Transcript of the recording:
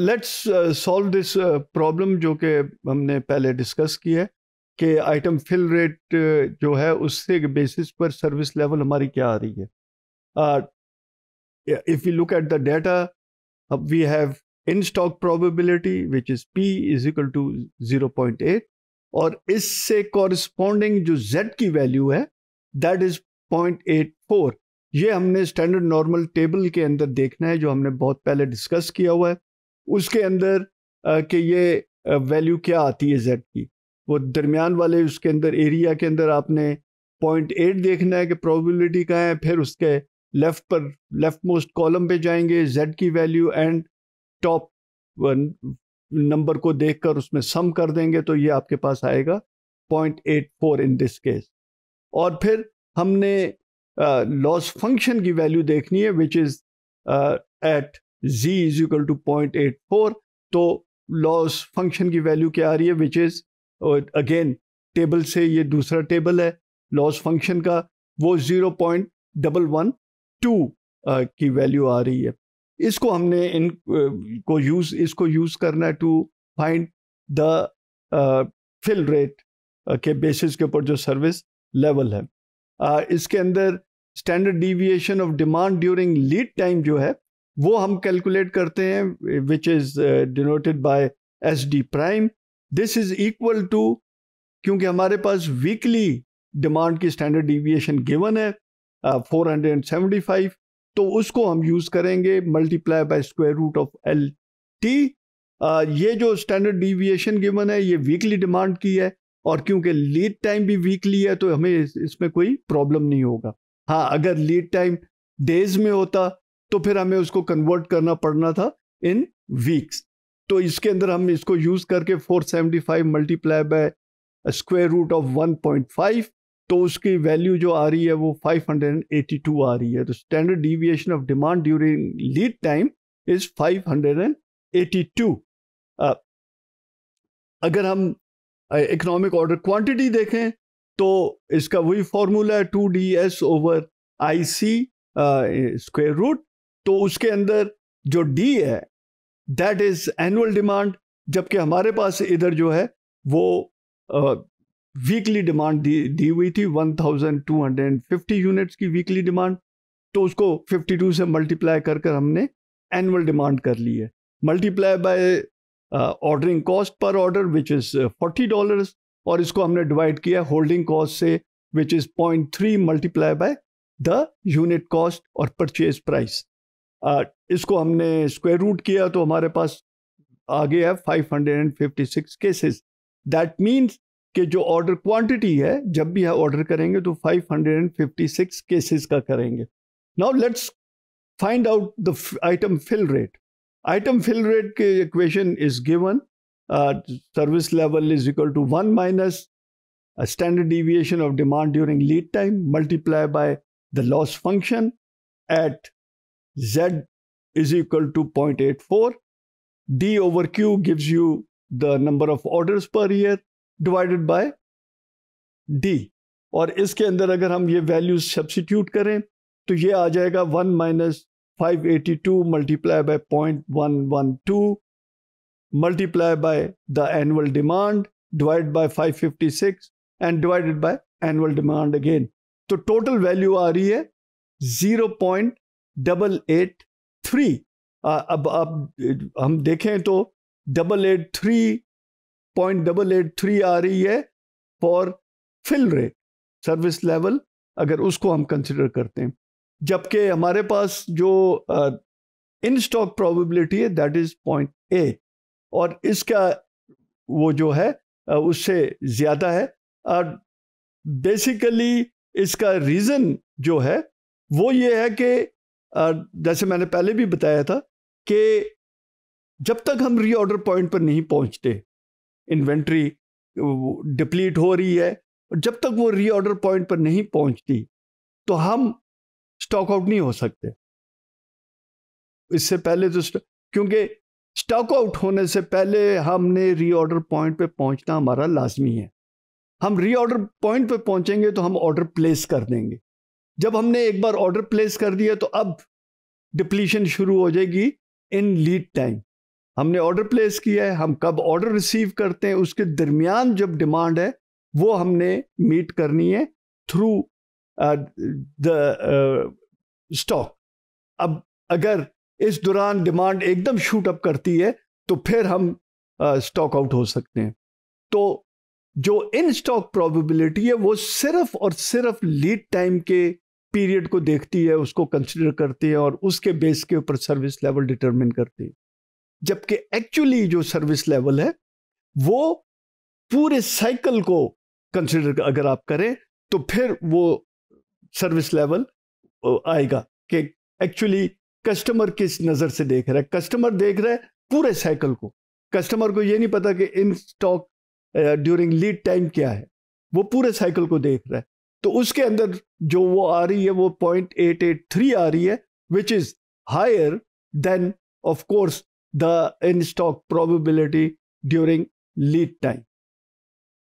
Let's solve this problem जो कि हमने पहले डिस्कस की है कि आइटम फिल रेट जो है उससे बेसिस पर सर्विस लेवल हमारी क्या आ रही है if you look at the data we have in stock probability which is P is equal to zero point eight और इससे कॉरस्पॉन्डिंग जो जेड की वैल्यू है that is point eight four ये हमने स्टैंडर्ड नॉर्मल टेबल के अंदर देखना है जो हमने बहुत पहले डिस्कस किया हुआ है उसके अंदर कि ये वैल्यू क्या आती है जेड की वो दरमियान वाले उसके अंदर एरिया के अंदर आपने पॉइंट एट देखना है कि प्रोबेबिलिटी का है फिर उसके लेफ़्ट पर लेफ़्ट मोस्ट कॉलम पे जाएंगे जेड की वैल्यू एंड टॉप नंबर को देखकर उसमें सम कर देंगे तो ये आपके पास आएगा point eight four in this case और फिर हमने लॉस uh, फंक्शन की वैल्यू देखनी है which is at z is equal to point eight four तो लॉस फंक्शन की वैल्यू क्या आ रही है विच इज़ अगेन टेबल से ये दूसरा टेबल है लॉस फंक्शन का वो zero point double one two की वैल्यू आ रही है इसको हमने इन को यूज़ इसको यूज़ करना है to find the fill rate के बेसिस के ऊपर जो सर्विस लेवल है uh, इसके अंदर standard deviation of demand during lead time जो है वो हम कैलकुलेट करते हैं which is denoted by S D prime this is equal to क्योंकि हमारे पास वीकली डिमांड की स्टैंडर्ड डिविएशन गिवन है four hundred and seventy five तो उसको हम यूज़ करेंगे multiply by square root of L T ये जो स्टैंडर्ड डिविएशन गिवन है ये वीकली डिमांड की है और क्योंकि लीड टाइम भी वीकली है तो हमें इसमें कोई प्रॉब्लम नहीं होगा हाँ अगर लीड टाइम डेज में होता तो फिर हमें उसको कन्वर्ट करना पड़ना था इन वीक्स तो इसके अंदर हम इसको यूज करके 475 seventy five multiply by square root of 1.5 तो उसकी वैल्यू जो आ रही है वो 582 आ रही है तो standard deviation of demand during lead time is 582 uh, अगर हम इकोनॉमिक ऑर्डर क्वांटिटी देखें तो इसका वही फॉर्मूला है two D S over I C square root तो उसके अंदर जो डी है दैट इज एनुअल डिमांड जबकि हमारे पास इधर जो है वो वीकली डिमांड दी दी हुई थी 1250 यूनिट्स की वीकली डिमांड तो उसको 52 से मल्टीप्लाई कर कर हमने एनुअल डिमांड कर ली है multiply by ordering cost per order which is forty dollar और इसको हमने डिवाइड किया होल्डिंग कॉस्ट से which is point three multiply by the unit cost और परचेज प्राइस इसको हमने स्क्वायर रूट किया तो हमारे पास आ गया five hundred and fifty six cases that means कि जो ऑर्डर क्वांटिटी है जब भी हम ऑर्डर करेंगे तो 556 केसेस का करेंगे now let's find out the item fill rate item fill rate के equation is given service level is equal to one minus standard deviation of demand during lead time multiply by the loss function at Z is equal to 0.84. D over Q gives you the number of orders per year divided by D. और इसके अंदर अगर हम ये values substitute करें तो ये आ जाएगा 1 minus 582 multiply by 0.112 multiply by the annual demand divide by 556 and divided by annual demand again तो टोटल वैल्यू आ रही है 0.84 डबल एट थ्री अब आप हम देखें तो double eight three point double eight three आ रही है for fill rate service level अगर उसको हम कंसिडर करते हैं जबकि हमारे पास जो इन स्टॉक प्रोबेबिलिटी है दैट इज पॉइंट ए और इसका वो जो है उससे ज़्यादा है और बेसिकली इसका रीज़न जो है वो ये है कि जैसे मैंने पहले भी बताया था कि जब तक हम रीऑर्डर पॉइंट पर नहीं पहुंचते इन्वेंट्री डिप्लीट हो रही है और जब तक वो रीऑर्डर पॉइंट पर नहीं पहुंचती तो हम स्टॉक आउट नहीं हो सकते इससे पहले तो क्योंकि स्टॉक आउट होने से पहले हमने रीऑर्डर पॉइंट पे पहुंचना हमारा लाजमी है हम रीऑर्डर पॉइंट पे पहुंचेंगे तो हम ऑर्डर प्लेस कर देंगे जब हमने एक बार ऑर्डर प्लेस कर दिया तो अब डिप्लीशन शुरू हो जाएगी इन लीड टाइम हमने ऑर्डर प्लेस किया है हम कब ऑर्डर रिसीव करते हैं उसके दरमियान जब डिमांड है वो हमने मीट करनी है थ्रू द स्टॉक अब अगर इस दौरान डिमांड एकदम शूट अप करती है तो फिर हम स्टॉक uh, आउट हो सकते हैं तो जो इन स्टॉक प्रोबेबिलिटी है वो सिर्फ और सिर्फ लीड टाइम के पीरियड को देखती है उसको कंसिडर करती है और उसके बेस के ऊपर सर्विस लेवल डिटरमिन करती है जबकि एक्चुअली जो सर्विस लेवल है वो पूरे साइकिल को कंसिडर अगर आप करें तो फिर वो सर्विस लेवल आएगा कि एक्चुअली कस्टमर किस नज़र से देख रहा है कस्टमर देख रहा है पूरे साइकिल को कस्टमर को ये नहीं पता कि in stock during lead time क्या है वो पूरे साइकिल को देख रहा है तो उसके अंदर जो वो आ रही है वो पॉइंट एट एट थ्री आ रही है which is higher than of course the in stock probability during lead time